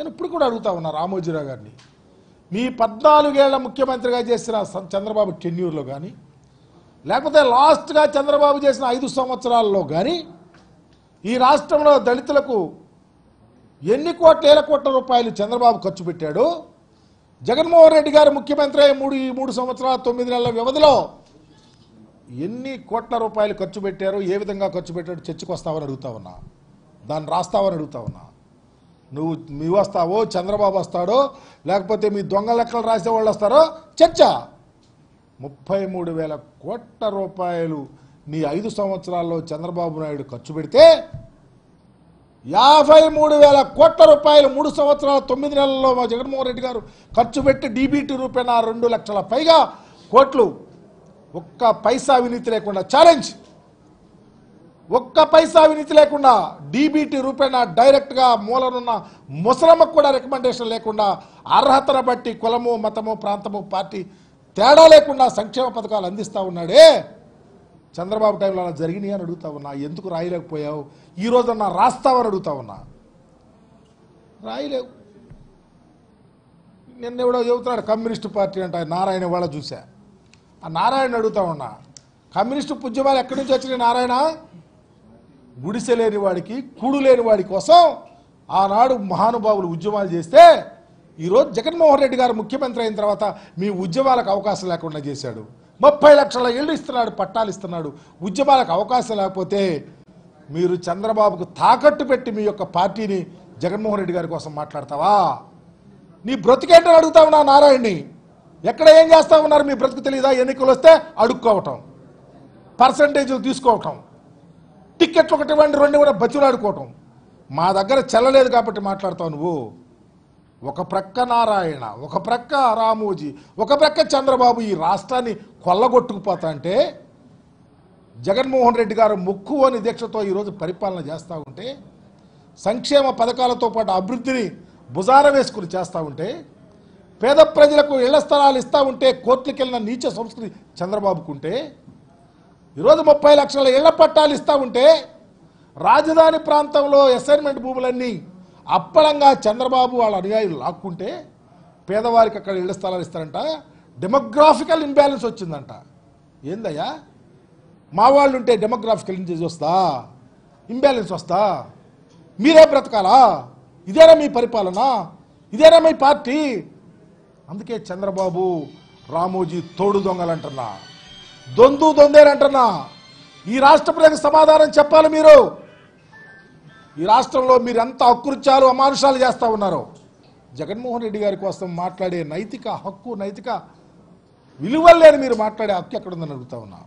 నేను ఇప్పుడు కూడా అడుగుతా ఉన్నా రామోజీరావు గారిని మీ పద్నాలుగేళ్ల ముఖ్యమంత్రిగా చేసిన చంద్రబాబు టెన్యూర్లో కానీ లేకపోతే లాస్ట్గా చంద్రబాబు చేసిన ఐదు సంవత్సరాల్లో కానీ ఈ రాష్ట్రంలో దళితులకు ఎన్ని కోట్ల కోట్ల రూపాయలు చంద్రబాబు ఖర్చు పెట్టాడు జగన్మోహన్ రెడ్డి గారు ముఖ్యమంత్రి మూడు ఈ మూడు సంవత్సరాల తొమ్మిది నెలల వ్యవధిలో ఎన్ని కోట్ల రూపాయలు ఖర్చు పెట్టారు ఏ విధంగా ఖర్చు పెట్టాడు చర్చకు వస్తావని అడుగుతా ఉన్నా దాన్ని రాస్తావని అడుగుతా ఉన్నా నువ్వు మీ వస్తావో చంద్రబాబు వస్తాడో లేకపోతే మీ దొంగ లెక్కలు రాసే వాళ్ళు వస్తారో చర్చ ముప్పై మూడు వేల కోట్ల రూపాయలు నీ ఐదు సంవత్సరాల్లో చంద్రబాబు నాయుడు ఖర్చు పెడితే యాభై మూడు వేల కోట్ల రూపాయలు మూడు సంవత్సరాల తొమ్మిది నెలల్లో మా జగన్మోహన్ రెడ్డి గారు ఖర్చు పెట్టి డీబీటీ రూపాయన రెండు లక్షల పైగా కోట్లు ఒక్క పైసా అవినీతి లేకుండా ఛాలెంజ్ ఒక్క పైసా అవినీతి లేకుండా డీబీటీ రూపేణా డైరెక్ట్గా మూలనున్న ముసలమ్మకు కూడా రికమెండేషన్ లేకుండా అర్హతను బట్టి కులము మతము ప్రాంతము పార్టీ తేడా లేకుండా సంక్షేమ పథకాలు అందిస్తూ ఉన్నాడే చంద్రబాబు టైంలో అలా జరిగినాయి అని అడుగుతా ఉన్నా ఎందుకు రాయలేకపోయావు ఈరోజు అన్న రాస్తావని అడుగుతా ఉన్నా రాయలేవు నిన్న ఎవడో చెబుతున్నాడు కమ్యూనిస్టు పార్టీ అంట నారాయణ వాళ్ళ చూసా ఆ నారాయణ అడుగుతా ఉన్నా కమ్యూనిస్టు పుజ్యమాలు ఎక్కడి నుంచి వచ్చినాయి నారాయణ గుడిసె లేని వాడికి కూడు లేని వాడి కోసం ఆనాడు మహానుభావులు ఉద్యమాలు చేస్తే ఈరోజు జగన్మోహన్ రెడ్డి గారు ముఖ్యమంత్రి అయిన తర్వాత మీ ఉద్యమాలకు అవకాశం లేకుండా చేశాడు ముప్పై లక్షల ఇళ్ళు ఇస్తున్నాడు పట్టాలు ఇస్తున్నాడు ఉద్యమాలకు అవకాశం లేకపోతే మీరు చంద్రబాబుకు తాకట్టు పెట్టి మీ యొక్క పార్టీని జగన్మోహన్ రెడ్డి గారి కోసం మాట్లాడతావా నీ బ్రతికేంటని అడుగుతా ఉన్నా నారాయణని ఎక్కడ ఏం చేస్తా ఉన్నారు మీ బ్రతుకు తెలియదా ఎన్నికలు వస్తే అడుక్కోవటం పర్సంటేజ్ తీసుకోవటం టిక్కెట్లు ఒకటి ఇవ్వండి రెండు కూడా బతిలాడుకోవటం మా దగ్గర చెల్లలేదు కాబట్టి మాట్లాడతావు నువ్వు ఒక ప్రక్క నారాయణ ఒక ప్రక్క రామోజీ ఒక ప్రక్క చంద్రబాబు ఈ రాష్ట్రాన్ని కొల్లగొట్టుకుపోతా అంటే జగన్మోహన్ రెడ్డి గారు ముక్కు అని దీక్షతో ఈరోజు పరిపాలన చేస్తూ ఉంటే సంక్షేమ పథకాలతో పాటు అభివృద్ధిని భుజార వేసుకుని చేస్తూ ఉంటే పేద ప్రజలకు ఇళ్ల స్థలాలు ఇస్తూ ఉంటే కోర్టుకెళ్ళిన నీచ సంస్కృతి చంద్రబాబుకుంటే ఈరోజు ముప్పై లక్షల ఇళ్ల పట్టాలు ఇస్తూ ఉంటే రాజధాని ప్రాంతంలో అసైన్మెంట్ భూములన్నీ అప్పలంగా చంద్రబాబు వాళ్ళ అనుయాయులు లాక్కుంటే పేదవారికి అక్కడ ఇళ్ల స్థలాలు ఇస్తారంట డెమోగ్రాఫికల్ ఇంబ్యాలెన్స్ వచ్చిందంట ఏందయ్యా మా వాళ్ళు ఉంటే డెమోగ్రాఫికల్ ఇంజేజ్ వస్తా ఇంబ్యాలెన్స్ వస్తా మీరే బ్రతకాలా ఇదేనా మీ పరిపాలన ఇదేనా మీ పార్టీ అందుకే చంద్రబాబు రామోజీ తోడు దొంగలంటున్నా దొందు దొందేనంటున్నా ఈ రాష్ట్ర ప్రజలకు సమాధానం చెప్పాలి మీరు ఈ రాష్ట్రంలో మీరు ఎంత అకృత్యాలు అమానుషాలు చేస్తూ ఉన్నారో జగన్మోహన్ రెడ్డి గారి కోసం మాట్లాడే నైతిక హక్కు నైతిక విలువలు లేని మీరు మాట్లాడే హక్కు ఎక్కడుందని అడుగుతా ఉన్నా